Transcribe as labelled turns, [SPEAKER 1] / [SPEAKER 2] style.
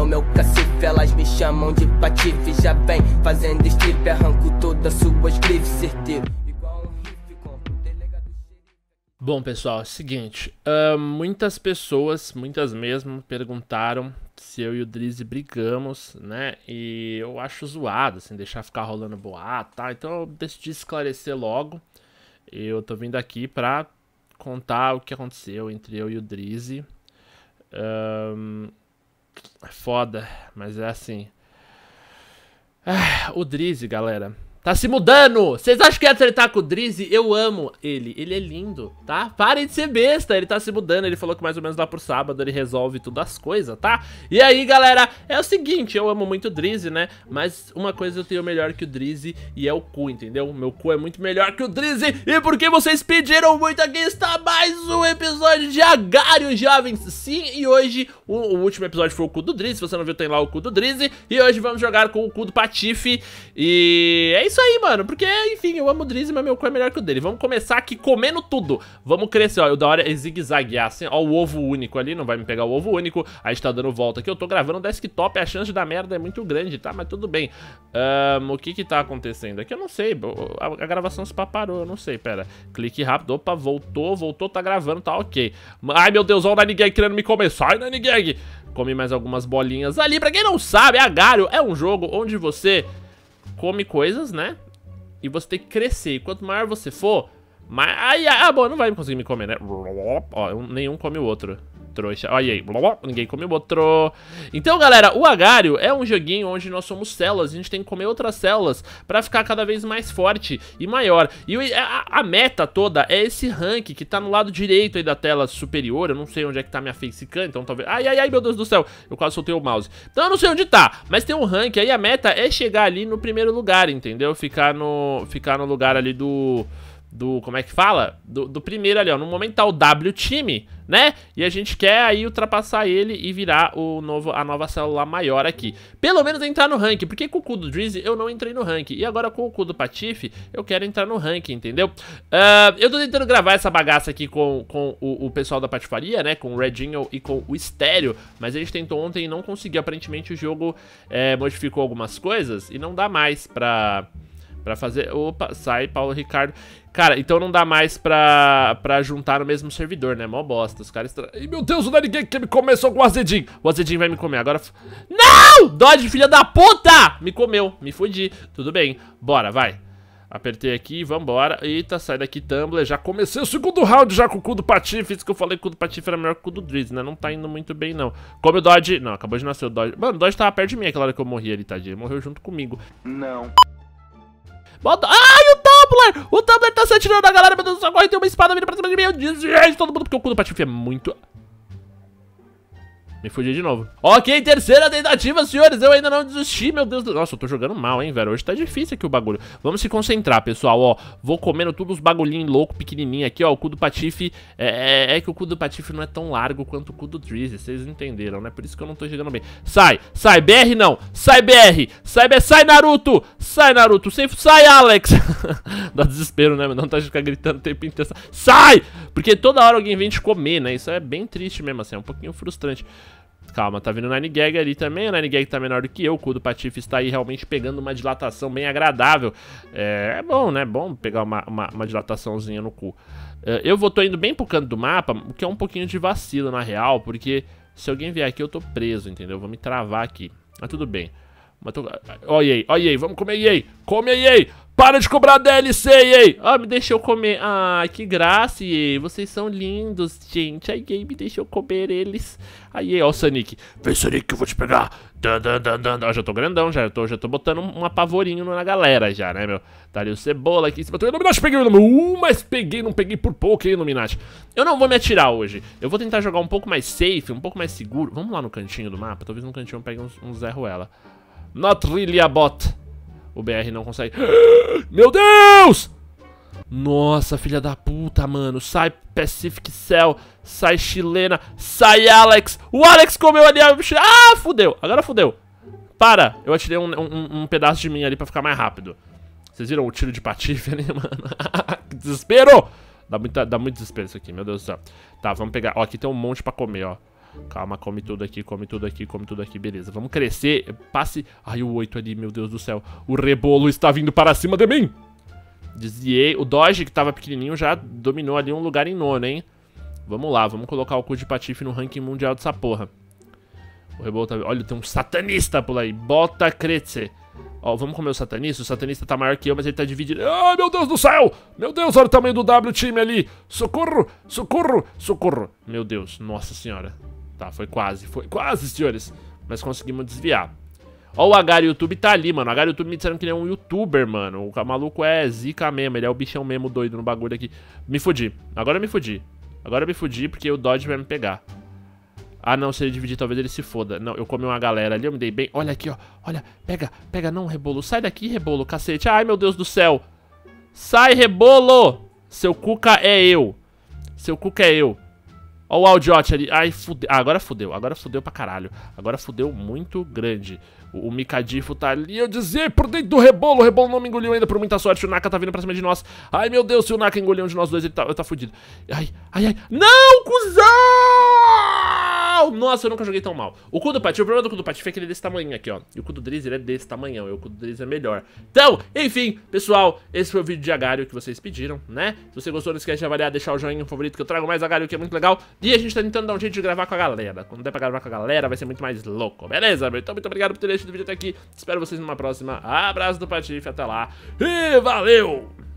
[SPEAKER 1] no meu cacife. Elas me chamam de patife. Já vem fazendo strip, arranco todas suas grifes, certeiro. Bom, pessoal, é o seguinte. Uh, muitas pessoas, muitas mesmo, perguntaram se eu e o Drizzy brigamos, né? E eu acho zoado, assim, deixar ficar rolando boato, tá? Então eu decidi esclarecer logo. Eu tô vindo aqui pra contar o que aconteceu entre eu e o Drizzy. Um, ah, é foda, mas é assim. Ah, o Drizzy, galera. Tá se mudando! Vocês acham que ia é tretar com o Drizzy? Eu amo ele. Ele é lindo, tá? Parem de ser besta. Ele tá se mudando. Ele falou que mais ou menos lá pro sábado ele resolve tudo as coisas, tá? E aí, galera, é o seguinte. Eu amo muito o Drizzy, né? Mas uma coisa eu tenho melhor que o Drizzy e é o cu, entendeu? Meu cu é muito melhor que o Drizzy. E porque vocês pediram muito, aqui está mais um episódio de Agário, jovens. Sim, e hoje o, o último episódio foi o cu do Drizzy. Se você não viu, tem lá o cu do Drizzy. E hoje vamos jogar com o cu do Patife. E é isso isso aí, mano, porque, enfim, eu amo o Drizzy, mas meu cu é melhor que o dele. Vamos começar aqui comendo tudo. Vamos crescer, ó, o da hora é zigue-zaguear, é assim, ó, o ovo único ali, não vai me pegar o ovo único. A gente tá dando volta aqui, eu tô gravando desktop, a chance da merda é muito grande, tá? Mas tudo bem. Um, o que que tá acontecendo aqui? Eu não sei, a, a gravação se parou, eu não sei, pera. Clique rápido, opa, voltou, voltou, tá gravando, tá ok. Ai, meu Deus, ó o Gag querendo me comer, sai Gag. Come mais algumas bolinhas ali, pra quem não sabe, Agário é um jogo onde você come coisas, né? E você tem que crescer. E quanto maior você for, mais... Ai, ah, bom, não vai conseguir me comer, né? Ó, nenhum come o outro trouxa. Olha aí, blá, blá, ninguém comeu, botrou. Então, galera, o Agário é um joguinho onde nós somos células, a gente tem que comer outras células pra ficar cada vez mais forte e maior. E a, a meta toda é esse rank que tá no lado direito aí da tela superior, eu não sei onde é que tá minha facecam, então talvez... Ai, ai, ai, meu Deus do céu, eu quase soltei o mouse. Então eu não sei onde tá, mas tem um rank aí, a meta é chegar ali no primeiro lugar, entendeu? Ficar no, ficar no lugar ali do do, como é que fala? Do, do, primeiro ali, ó. No momento tá o W time, né? E a gente quer aí ultrapassar ele e virar o novo, a nova célula maior aqui. Pelo menos entrar no rank, porque com o cu do Drizzy eu não entrei no rank. E agora com o cu do Patife eu quero entrar no rank, entendeu? Uh, eu tô tentando gravar essa bagaça aqui com, com o, o pessoal da patifaria, né? Com o Redinho e com o Estéreo. Mas a gente tentou ontem e não conseguiu. Aparentemente o jogo é, modificou algumas coisas e não dá mais pra... Pra fazer. Opa, sai Paulo Ricardo. Cara, então não dá mais pra, pra juntar no mesmo servidor, né? Mó bosta. Os caras. Ih, meu Deus, o ninguém que me começou com o Azedin. O Azedin vai me comer. Agora. Não! Dodge, filha da puta! Me comeu. Me fudi. Tudo bem. Bora, vai. Apertei aqui, vambora. Eita, sai daqui, Tumblr. Já comecei o segundo round já com o cu do Patife. Isso que eu falei que o cu do Patife era melhor que o cu do Drizzy, né? Não tá indo muito bem, não. Come o Dodge. Não, acabou de nascer o Dodge. Mano, o Dodge tava perto de mim aquela hora que eu morri ali, tadinho. Ele morreu junto comigo. Não. Bota... Ai, o Tumblr! O Tumblr tá se atirando a galera, meu Deus do céu, corre, tem uma espada vindo pra cima de mim. Eu desviei de todo mundo, porque o cu do Patife é muito me fugi de novo. Ok, terceira tentativa, senhores. Eu ainda não desisti, meu Deus do... Nossa, eu tô jogando mal, hein, velho. Hoje tá difícil aqui o bagulho. Vamos se concentrar, pessoal, ó. Vou comendo todos os bagulhinhos louco, pequenininho aqui, ó. O cu do Patife... É, é, é, que o cu do Patife não é tão largo quanto o cu do Drizzy. Vocês entenderam, né? Por isso que eu não tô jogando bem. Sai! Sai, BR não! Sai, BR! Sai, BR! Sai, Naruto! Sai, Naruto! Sai, sai Alex! Dá desespero, né? Não tá de ficar gritando o tempo inteiro. Sai! Porque toda hora alguém vem te comer, né? Isso é bem triste mesmo, assim, é um pouquinho frustrante. Calma, tá vindo o Gag ali também. O Gag tá menor do que eu. O cu do Patife está aí realmente pegando uma dilatação bem agradável. É, é bom, né? É bom pegar uma, uma, uma, dilataçãozinha no cu. É, eu vou, tô indo bem pro canto do mapa, o que é um pouquinho de vacilo, na real, porque se alguém vier aqui eu tô preso, entendeu? Eu vou me travar aqui. Mas tudo bem. Mas tô... Olha aí, vamos comer Yei! Come Yei! Para de cobrar DLC, EA! Ah, me deixou comer. Ah, que graça, EA. Vocês são lindos, gente. A EA me deixou comer eles. Aí, ó, o Sonic. Vem, Sonic, que eu vou te pegar. Dan, dan, dan, dan. Ó, já tô grandão, já tô, já tô botando um apavorinho na galera já, né, meu? Tá ali o Cebola aqui em cima. Illuminati, peguei o meu Uh, mas peguei, não peguei por pouco, hein, Illuminati. Eu não vou me atirar hoje. Eu vou tentar jogar um pouco mais safe, um pouco mais seguro. Vamos lá no cantinho do mapa. Talvez no cantinho eu pegue um uns Zé Ruela. Not really a bot. O BR não consegue. Meu Deus! Nossa, filha da puta, mano. Sai Pacific Cell, sai chilena, sai Alex. O Alex comeu ali a Ah, fudeu. Agora fudeu. Para, eu atirei um, um, um, pedaço de mim ali pra ficar mais rápido. Vocês viram o tiro de patife ali, mano? que desespero! Dá, muita, dá muito desespero isso aqui, meu Deus do céu. Tá, vamos pegar. Ó, aqui tem um monte pra comer, ó. Calma, come tudo aqui, come tudo aqui, come tudo aqui, beleza. Vamos crescer, passe... Ai, o 8 ali, meu Deus do céu. O rebolo está vindo para cima de mim! Desviei. O Doge, que estava pequenininho, já dominou ali um lugar em nono, hein? Vamos lá, vamos colocar o cu de patife no ranking mundial dessa porra. O rebolo tá... Olha, tem um satanista por aí. Bota Kretze. Ó, vamos comer o satanista? O satanista tá maior que eu, mas ele tá dividido. Ah, meu Deus do céu! Meu Deus, olha o tamanho do W time ali! Socorro! Socorro! Socorro! Meu Deus, nossa senhora. Tá, foi quase, foi quase, senhores. Mas conseguimos desviar. Ó, o Agar YouTube tá ali, mano. O Agar YouTube me disseram que ele é um youtuber, mano. O maluco é zica mesmo. Ele é o bichão mesmo doido no bagulho aqui. Me fudi. Agora eu me fudi. Agora eu me fudi porque o Dodge vai me pegar. Ah, não, se ele dividir, talvez ele se foda. Não, eu comi uma galera ali, eu me dei bem. Olha aqui, ó. Olha, pega, pega, não, Rebolo. Sai daqui, Rebolo, cacete. Ai, meu Deus do céu. Sai, Rebolo! Seu cuca é eu. Seu cuca é eu. Ó o Aldiote ali. Ai, fudeu. Ah, agora fudeu. Agora fudeu pra caralho. Agora fudeu muito grande. O, o Micadifo tá ali. Eu dizia por dentro do Rebolo. O Rebolo não me engoliu ainda por muita sorte. O Naka tá vindo pra cima de nós. Ai, meu Deus. Se o Naka engoliu um de nós dois, ele tá, ele tá fudido. Ai, ai, ai. Não, cuzão! nossa, eu nunca joguei tão mal. O cu do Patife, o problema do cu do Patife é que ele é desse tamanho aqui, ó. E o cu do Drizzer é desse tamanho, e o cu do Drizzy é melhor. Então, enfim, pessoal, esse foi o vídeo de agário que vocês pediram, né? Se você gostou, não esquece de avaliar, deixar o joinha, o favorito, que eu trago mais agário, que é muito legal. E a gente tá tentando dar um jeito de gravar com a galera. Quando der pra gravar com a galera, vai ser muito mais louco, beleza? Então, muito obrigado por ter assistido o vídeo até aqui. Espero vocês numa próxima. Abraço do Patife, até lá. E valeu!